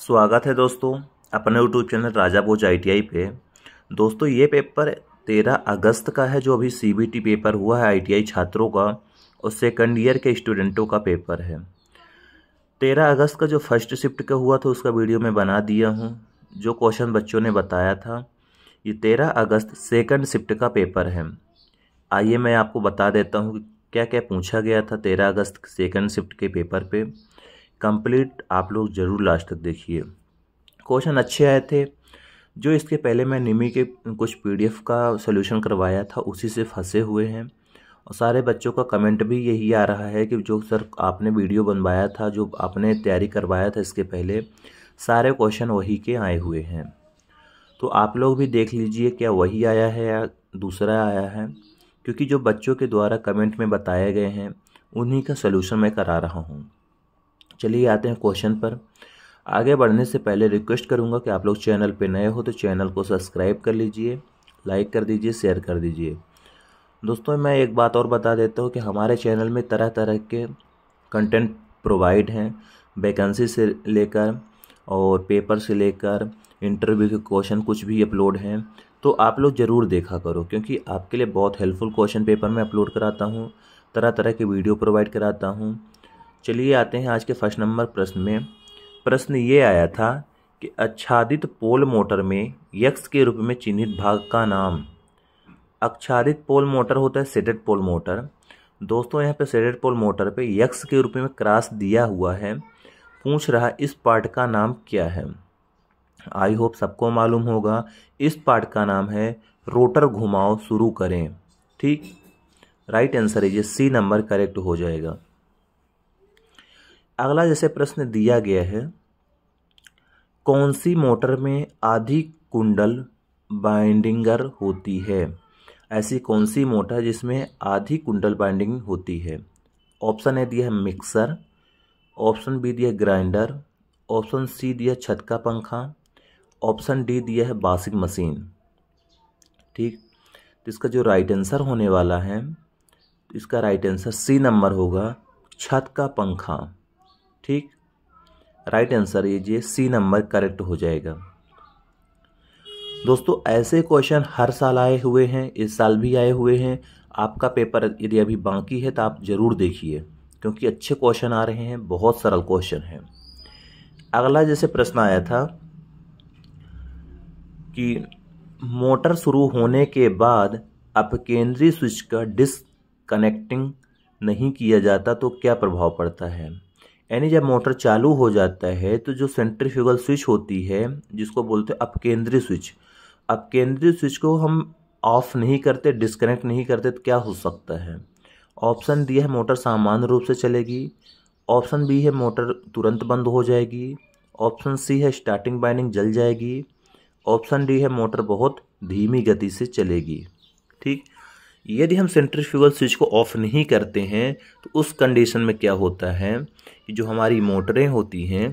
स्वागत है दोस्तों अपने यूट्यूब चैनल राजा भोज आई पे दोस्तों ये पेपर तेरह अगस्त का है जो अभी सीबीटी पेपर हुआ है आईटीआई छात्रों का और सेकंड ईयर के स्टूडेंटों का पेपर है तेरह अगस्त का जो फर्स्ट शिफ्ट का हुआ था उसका वीडियो मैं बना दिया हूँ जो क्वेश्चन बच्चों ने बताया था ये तेरह अगस्त सेकेंड शिफ्ट का पेपर है आइए मैं आपको बता देता हूँ क्या क्या पूछा गया था तेरह अगस्त सेकंड शिफ्ट के पेपर पे कंप्लीट आप लोग ज़रूर लास्ट तक देखिए क्वेश्चन अच्छे आए थे जो इसके पहले मैं निमी के कुछ पीडीएफ का सोल्यूशन करवाया था उसी से फंसे हुए हैं और सारे बच्चों का कमेंट भी यही आ रहा है कि जो सर आपने वीडियो बनवाया था जो आपने तैयारी करवाया था इसके पहले सारे क्वेश्चन वही के आए हुए हैं तो आप लोग भी देख लीजिए क्या वही आया है या दूसरा आया है क्योंकि जो बच्चों के द्वारा कमेंट में बताए गए हैं उन्हीं का सोल्यूशन मैं करा रहा हूँ चलिए आते हैं क्वेश्चन पर आगे बढ़ने से पहले रिक्वेस्ट करूँगा कि आप लोग चैनल पर नए हो तो चैनल को सब्सक्राइब कर लीजिए लाइक कर दीजिए शेयर कर दीजिए दोस्तों मैं एक बात और बता देता हूँ कि हमारे चैनल में तरह तरह के कंटेंट प्रोवाइड हैं वैकेंसी से लेकर और पेपर से लेकर इंटरव्यू के क्वेश्चन कुछ भी अपलोड हैं तो आप लोग ज़रूर देखा करो क्योंकि आपके लिए बहुत हेल्पफुल क्वेश्चन पेपर मैं अपलोड कराता हूँ तरह तरह के वीडियो प्रोवाइड कराता हूँ चलिए आते हैं आज के फर्स्ट नंबर प्रश्न में प्रश्न ये आया था कि आच्छादित पोल मोटर में यक्स के रूप में चिन्हित भाग का नाम आच्छादित पोल मोटर होता है सेडेड पोल मोटर दोस्तों यहाँ पे सेडेड पोल मोटर पे यक्स के रूप में क्रास दिया हुआ है पूछ रहा इस पार्ट का नाम क्या है आई होप सबको मालूम होगा इस पार्ट का नाम है रोटर घुमाओ शुरू करें ठीक राइट आंसर है ये सी नंबर करेक्ट हो जाएगा अगला जैसे प्रश्न दिया गया है कौन सी मोटर में आधी कुंडल बाइंडिंगर होती है ऐसी कौन सी मोटर जिसमें आधी कुंडल बाइंडिंग होती है ऑप्शन ए दिया है मिक्सर ऑप्शन बी दिया ग्राइंडर ऑप्शन सी दिया छत का पंखा ऑप्शन डी दिया है वाशिंग मशीन ठीक तो इसका जो राइट आंसर होने वाला है इसका राइट आंसर सी नंबर होगा छत का पंखा ठीक राइट आंसर ये सी नंबर करेक्ट हो जाएगा दोस्तों ऐसे क्वेश्चन हर साल आए हुए हैं इस साल भी आए हुए हैं आपका पेपर यदि अभी बाकी है तो आप ज़रूर देखिए क्योंकि अच्छे क्वेश्चन आ रहे हैं बहुत सरल क्वेश्चन हैं अगला जैसे प्रश्न आया था कि मोटर शुरू होने के बाद अपकेंद्रीय स्विच का डिस्कनेक्टिंग नहीं किया जाता तो क्या प्रभाव पड़ता है यानी जब मोटर चालू हो जाता है तो जो सेंट्रीफ्यूगल स्विच होती है जिसको बोलते हैं अपकेंद्रीय स्विच अपकेंद्रीय स्विच को हम ऑफ नहीं करते डिस्कनेक्ट नहीं करते तो क्या हो सकता है ऑप्शन दिया है मोटर सामान्य रूप से चलेगी ऑप्शन बी है मोटर तुरंत बंद हो जाएगी ऑप्शन सी है स्टार्टिंग बाइंडिंग जल जाएगी ऑप्शन डी है मोटर बहुत धीमी गति से चलेगी ठीक यदि हम सेंट्रीफ्यूगल स्विच को ऑफ नहीं करते हैं तो उस कंडीशन में क्या होता है कि जो हमारी मोटरें होती हैं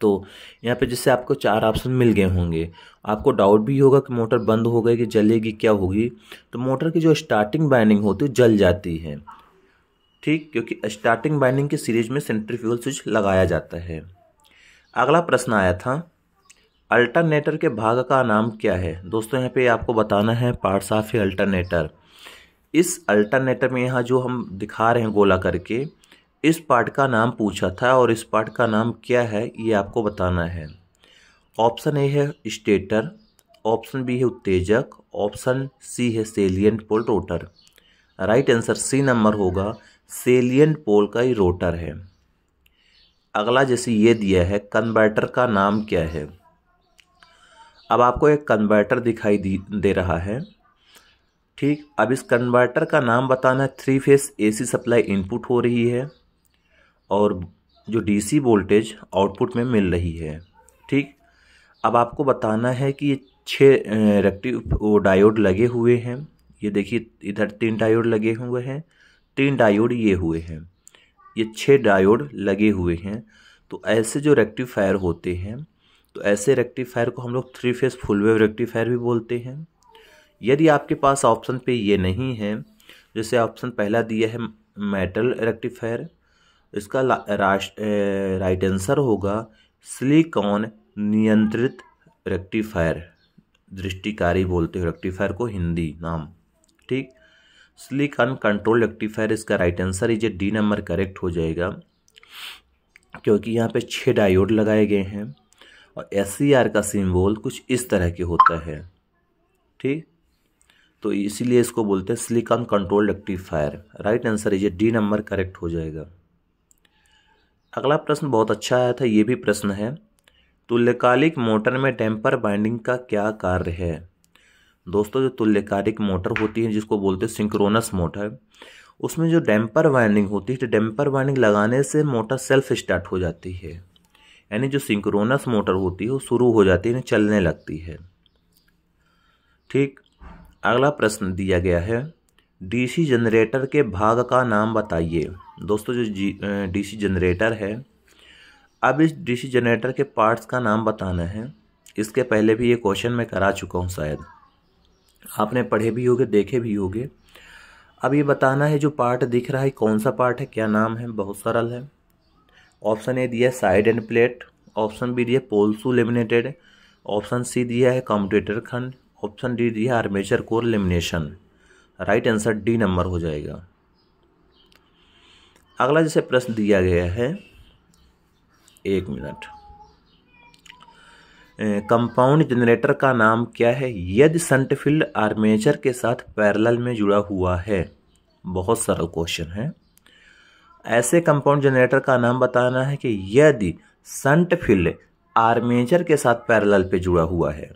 तो यहाँ पे जैसे आपको चार ऑप्शन मिल गए होंगे आपको डाउट भी होगा कि मोटर बंद हो गई कि जलेगी क्या होगी तो मोटर की जो स्टार्टिंग बाइंडिंग होती है जल जाती है ठीक क्योंकि स्टार्टिंग बाइंडिंग की सीरीज में सेंट्रीफ्यूल स्विच लगाया जाता है अगला प्रश्न आया था अल्टरनेटर के भाग का नाम क्या है दोस्तों यहाँ पे आपको बताना है पार्ट्स ऑफ ए अल्टरनेटर इस अल्टरनेटर में यहाँ जो हम दिखा रहे हैं गोला करके इस पार्ट का नाम पूछा था और इस पार्ट का नाम क्या है ये आपको बताना है ऑप्शन ए है स्टेटर ऑप्शन बी है उत्तेजक ऑप्शन सी है salient pole rotor right answer C number होगा सेलियंट पोल का ही रोटर है अगला जैसे ये दिया है कन्वर्टर का नाम क्या है अब आपको एक कन्वर्टर दिखाई दे रहा है ठीक अब इस कन्वर्टर का नाम बताना है three phase AC supply input हो रही है और जो डीसी वोल्टेज आउटपुट में मिल रही है ठीक अब आपको बताना है कि ये छः रेक्टिव वो डायोड लगे हुए हैं ये देखिए इधर तीन डायोड लगे हुए हैं तीन डायोड ये हुए हैं ये छः डायोड लगे हुए हैं तो ऐसे जो रेक्टिफायर होते हैं तो ऐसे रेक्टिफायर को हम लोग three phase full wave rectifier भी बोलते हैं यदि आपके पास ऑप्शन पे ये नहीं है जैसे ऑप्शन पहला दिया है मेटल रेक्टिफायर इसका राइट आंसर होगा सिलिकॉन नियंत्रित रेक्टिफायर दृष्टिकारी बोलते हो रेक्टिफायर को हिंदी नाम ठीक सिलिकॉन कंट्रोल रेक्टिफायर इसका राइट आंसर ये डी नंबर करेक्ट हो जाएगा क्योंकि यहाँ पे छः डायोड लगाए गए हैं और एस e का सिंबल कुछ इस तरह के होता है ठीक तो इसीलिए इसको बोलते हैं silicon control rectifier right answer ये डी नंबर करेक्ट हो जाएगा अगला प्रश्न बहुत अच्छा आया था ये भी प्रश्न है तुल्यकालिक मोटर में डैम्पर बाइंडिंग का क्या कार्य है दोस्तों जो तुल्यकालिक मोटर होती है जिसको बोलते हैं सिंक्रोनस मोटर उसमें जो डैम्पर वाइंडिंग होती है तो डैम्पर वाइंडिंग लगाने से मोटर सेल्फ स्टार्ट हो जाती है यानी जो सिंक्रोनस मोटर होती है वो शुरू हो जाती है चलने लगती है ठीक अगला प्रश्न दिया गया है डीसी जनरेटर के भाग का नाम बताइए दोस्तों जो डीसी जनरेटर है अब इस डीसी जनरेटर के पार्ट्स का नाम बताना है इसके पहले भी ये क्वेश्चन मैं करा चुका हूँ शायद आपने पढ़े भी होंगे देखे भी होंगे अब ये बताना है जो पार्ट दिख रहा है कौन सा पार्ट है क्या नाम है बहुत सरल है ऑप्शन ए दिया side end plate option B दिया पोल्सू लेमिनेटेड ऑप्शन सी दिया है कंप्यूटर खंड ऑप्शन डी दिया armature core lamination right answer D number हो जाएगा अगला जैसे प्रश्न दिया गया है एक मिनट कंपाउंड जनरेटर का नाम क्या है यदि संट आर्मेचर के साथ पैरेलल में जुड़ा हुआ है बहुत सारा क्वेश्चन है ऐसे कंपाउंड जनरेटर का नाम बताना है कि यदि संट आर्मेचर के साथ पैरेलल पे जुड़ा हुआ है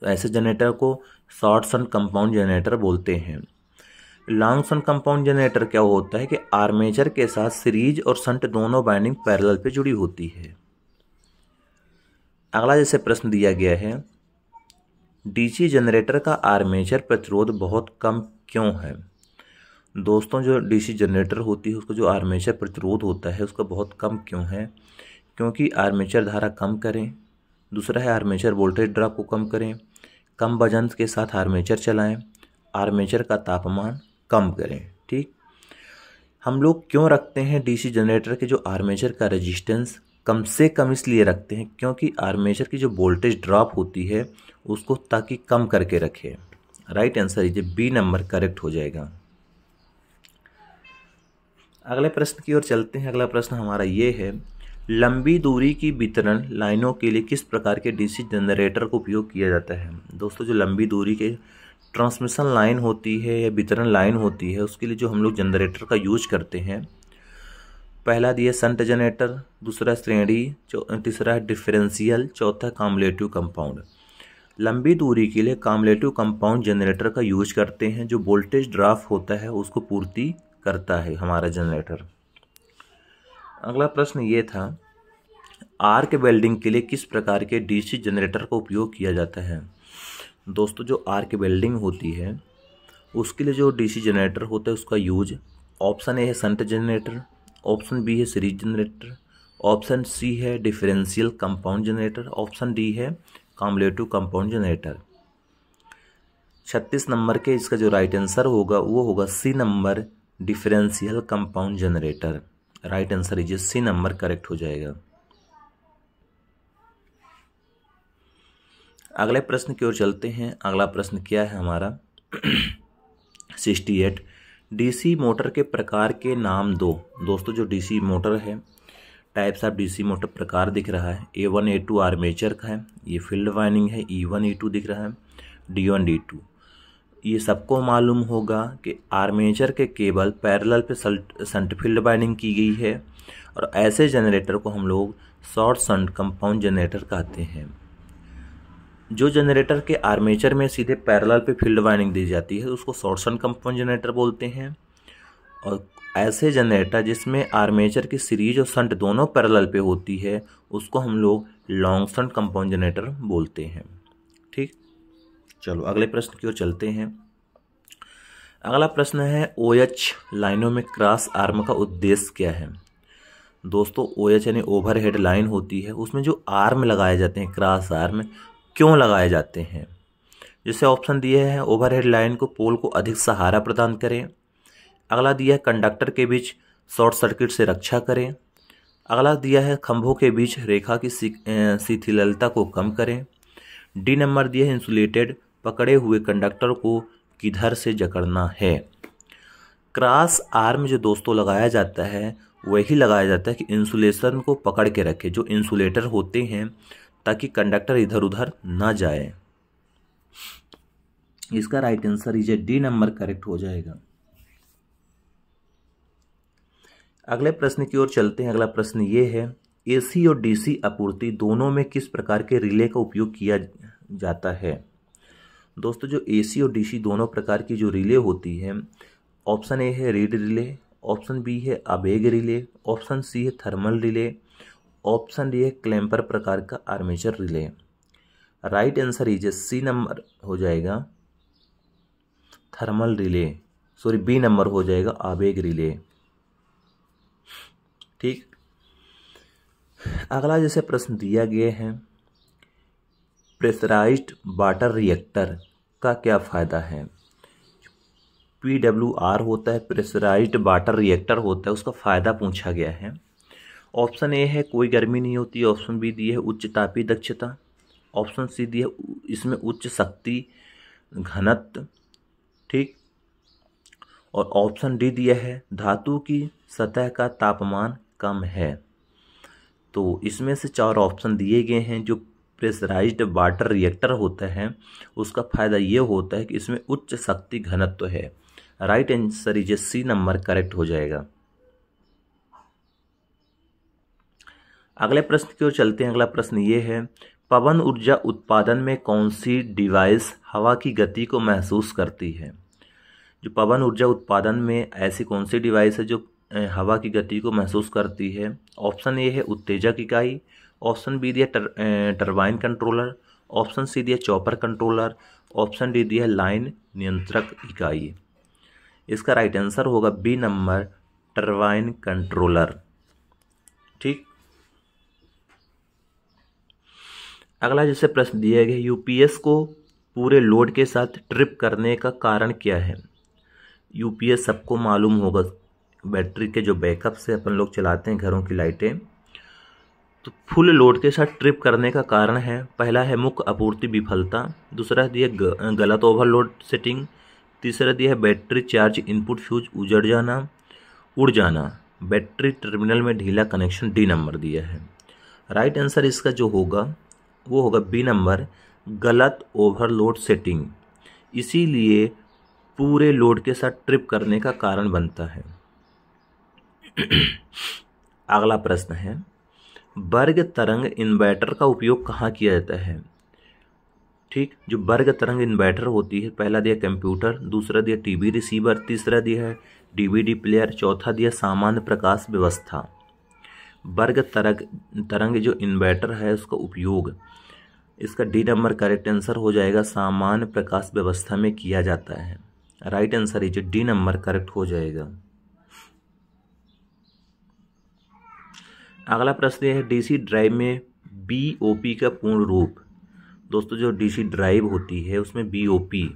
तो ऐसे जनरेटर को शॉर्ट सन कंपाउंड जनरेटर बोलते हैं लॉन्ग सन कंपाउंड जनरेटर क्या होता है कि आर्मेचर के साथ सीरीज और संट दोनों बाइंडिंग पैरेलल पे जुड़ी होती है अगला जैसे प्रश्न दिया गया है डीसी जनरेटर का आर्मेचर प्रतिरोध बहुत कम क्यों है दोस्तों जो डीसी जनरेटर होती है उसका जो आर्मेचर प्रतिरोध होता है उसका बहुत कम क्यों है क्योंकि आर्मेचर धारा कम करें दूसरा है आर्मेचर वोल्टेज ड्रॉप को कम करें कम वजन के साथ आर्मेचर चलाएं आर्मेचर का तापमान कम करें ठीक हम लोग क्यों रखते हैं डीसी जनरेटर के जो आर्मेचर का रेजिस्टेंस कम से कम इसलिए रखते हैं क्योंकि आर्मेचर की जो वोल्टेज ड्रॉप होती है उसको ताकि कम करके रखें राइट आंसर ये बी नंबर करेक्ट हो जाएगा अगले प्रश्न की ओर चलते हैं अगला प्रश्न हमारा ये है लंबी दूरी की वितरण लाइनों के लिए किस प्रकार के डीसी जनरेटर का उपयोग किया जाता है दोस्तों जो लंबी दूरी के ट्रांसमिशन लाइन होती है या वितरण लाइन होती है उसके लिए जो हम लोग जनरेटर का यूज करते हैं पहला दिया संट जनरेटर दूसरा श्रेणी तीसरा है डिफरेंशियल चौथा कामलेटिव कंपाउंड लंबी दूरी के लिए कामलेटिव कंपाउंड जनरेटर का यूज करते हैं जो वोल्टेज ड्राफ होता है उसको पूर्ति करता है हमारा जनरेटर अगला प्रश्न ये था आर्क वेल्डिंग के लिए किस प्रकार के डीसी जनरेटर का उपयोग किया जाता है दोस्तों जो आर्क वेल्डिंग होती है उसके लिए जो डीसी जनरेटर होता है उसका यूज ऑप्शन ए है संट जनरेटर ऑप्शन बी है सीरीज जनरेटर ऑप्शन सी है differential compound generator option D है कॉम्बलेटिव कंपाउंड जनरेटर छत्तीस नंबर के इसका जो राइट आंसर होगा वो होगा C number differential compound generator right answer is C number correct हो जाएगा अगले प्रश्न की ओर चलते हैं अगला प्रश्न क्या है हमारा सिक्सटी एट डीसी मोटर के प्रकार के नाम दो दोस्तों जो डीसी मोटर है टाइप्स ऑफ डीसी मोटर प्रकार दिख रहा है A one A two armature का है ये फील्ड वाइनिंग है ई वन ई टू दिख रहा है डी वन डी टू ये सबको मालूम होगा कि आर्मेचर के केबल पैरेलल पे संट फील्ड बाइंडिंग की गई है और ऐसे जनरेटर को हम लोग शॉर्ट सन्ट कंपाउंड जनरेटर कहते हैं जो जनरेटर के आर्मेचर में सीधे पैरेलल पे फील्ड वाइंडिंग दी जाती है उसको शॉर्ट सन्ट कंपाउंड जनरेटर बोलते हैं और ऐसे जनरेटर जिसमें आर्मेचर की सीरीज और संट दोनों पैरेलल पे होती है उसको हम लोग लॉन्ग सन्ट कंपाउंड जनरेटर बोलते हैं चलो अगले प्रश्न की ओर चलते हैं अगला प्रश्न है ओ एच लाइनों में क्रॉस आर्म का उद्देश्य क्या है दोस्तों ओ एच यानी ओवर हेड लाइन होती है उसमें जो आर्म लगाए जाते हैं क्रॉस आर्म क्यों लगाए जाते हैं जैसे ऑप्शन दिए हैं ओवर हेड लाइन को पोल को अधिक सहारा प्रदान करें अगला दिया है कंडक्टर के बीच शॉर्ट सर्किट से रक्षा करें अगला दिया है खंभों के बीच रेखा की शिथिलता को कम करें डी नंबर दिया है इंसुलेटेड पकड़े हुए कंडक्टर को किधर से जकड़ना है क्रॉस आर्म जो दोस्तों लगाया जाता है वही लगाया जाता है कि इंसुलेशन को पकड़ के रखे जो इंसुलेटर होते हैं ताकि कंडक्टर इधर उधर ना जाए इसका right answer is D number correct हो जाएगा अगले प्रश्न की ओर चलते हैं अगला प्रश्न ये है एसी और डीसी आपूर्ति दोनों में किस प्रकार के रिले का उपयोग किया जाता है दोस्तों जो एसी और डीसी दोनों प्रकार की जो रिले होती है ऑप्शन ए है रेड रिले ऑप्शन बी है अबेग रिले ऑप्शन सी है थर्मल रिले ऑप्शन डी है क्लैम्पर प्रकार का armature relay right answer is C number हो जाएगा thermal relay sorry B number हो जाएगा आवेग रिले ठीक अगला जैसे प्रश्न दिया गया है प्रेशराइज्ड वाटर रिएक्टर का क्या फ़ायदा है पी डब्ल्यू आर होता है प्रेशराइज्ड वाटर रिएक्टर होता है उसका फ़ायदा पूछा गया है ऑप्शन ए है कोई गर्मी नहीं होती ऑप्शन बी दी है उच्च तापी दक्षता ऑप्शन सी दी है इसमें उच्च शक्ति घनत्व ठीक और ऑप्शन डी दिया है धातु की सतह का तापमान कम है तो इसमें से चार ऑप्शन दिए गए हैं जो प्रेशराइज्ड वाटर रिएक्टर होता है उसका फ़ायदा ये होता है कि इसमें उच्च शक्ति घनत्व तो है right answer is C number correct हो जाएगा अगले प्रश्न की ओर चलते हैं अगला प्रश्न ये है पवन ऊर्जा उत्पादन में कौन सी डिवाइस हवा की गति को महसूस करती है जो पवन ऊर्जा उत्पादन में ऐसी कौन सी डिवाइस है जो हवा की गति को महसूस करती है ऑप्शन ए है उत्तेजक इकाई ऑप्शन बी दिया टर, टरबाइन कंट्रोलर ऑप्शन सी दिया चॉपर कंट्रोलर ऑप्शन डी दिया लाइन नियंत्रक इकाई इसका राइट आंसर होगा बी नंबर टरबाइन कंट्रोलर ठीक अगला जैसे प्रश्न दिया गया यूपीएस को पूरे लोड के साथ ट्रिप करने का कारण क्या है यूपीएस सबको मालूम होगा बैटरी के जो बैकअप से अपन लोग चलाते हैं घरों की लाइटें तो फुल लोड के साथ ट्रिप करने का कारण है पहला है मुख्य आपूर्ति विफलता दूसरा दिया गलत ओवरलोड सेटिंग तीसरा दिया बैटरी चार्ज इनपुट फ्यूज उजड़ जाना उड़ जाना बैटरी टर्मिनल में ढीला कनेक्शन डी नंबर दिया है राइट आंसर इसका जो होगा वो होगा बी नंबर गलत ओवरलोड सेटिंग इसीलिए पूरे लोड के साथ ट्रिप करने का कारण बनता है अगला प्रश्न है वर्ग तरंग इन्वर्टर का उपयोग कहाँ किया जाता है ठीक जो वर्ग तरंग इन्वर्टर होती है पहला दिया कंप्यूटर दूसरा दिया टीवी रिसीवर तीसरा दिया है डीवीडी प्लेयर चौथा दिया सामान्य प्रकाश व्यवस्था वर्ग तरंग तरंग जो इन्वर्टर है उसका उपयोग इसका डी नंबर करेक्ट आंसर हो जाएगा सामान्य प्रकाश व्यवस्था में किया जाता है राइट आंसर ये जो डी नंबर करेक्ट हो जाएगा अगला प्रश्न है डीसी ड्राइव में बीओपी का पूर्ण रूप दोस्तों जो डीसी ड्राइव होती है उसमें बीओपी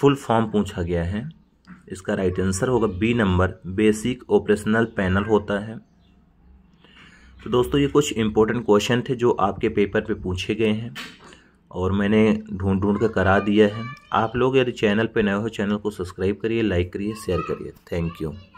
फुल फॉर्म पूछा गया है इसका राइट आंसर होगा B number basic operational panel होता है तो दोस्तों ये कुछ इंपॉर्टेंट क्वेश्चन थे जो आपके पेपर पे पूछे गए हैं और मैंने ढूंढ ढूंढ कर करा दिया है आप लोग यदि चैनल पे नए हो चैनल को सब्सक्राइब करिए लाइक करिए शेयर करिए थैंक यू